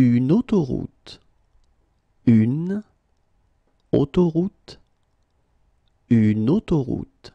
une autoroute, une autoroute, une autoroute.